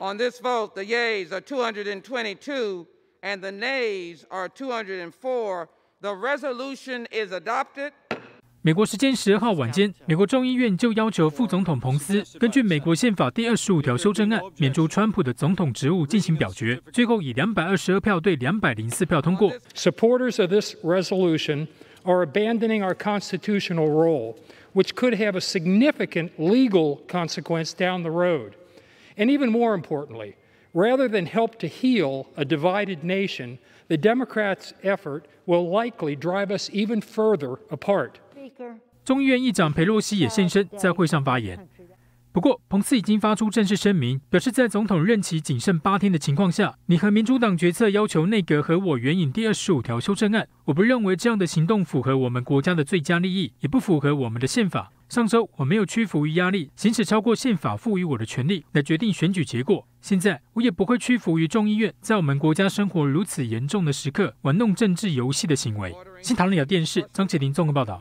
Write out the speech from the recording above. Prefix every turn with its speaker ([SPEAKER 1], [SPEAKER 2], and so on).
[SPEAKER 1] On this vote, the yeas are 222 and the nays are 204. The resolution is adopted.
[SPEAKER 2] 美国时间十二号晚间，美国众议院就要求副总统彭斯根据美国宪法第二十五条修正案免除川普的总统职务进行表决，最后以两百二十二票对两
[SPEAKER 3] 百零四票通过。Supporters of this resolution are abandoning our constitutional role, which could have a significant legal consequence down the road. And even more importantly, rather than help to heal a divided nation, the Democrats' effort will likely drive us even further apart.
[SPEAKER 2] 众议院议长佩洛西也现身，在会上发言。不过，彭斯已经发出正式声明，表示在总统任期仅剩八天的情况下，你和民主党决策要求内阁和我援引第二十五条修正案。我不认为这样的行动符合我们国家的最佳利益，也不符合我们的宪法。上周我没有屈服于压力，行使超过宪法赋予我的权利来决定选举结果。现在我也不会屈服于众议院，在我们国家生活如此严重的时刻玩弄政治游戏的行为。新唐人电视张杰林综合报道。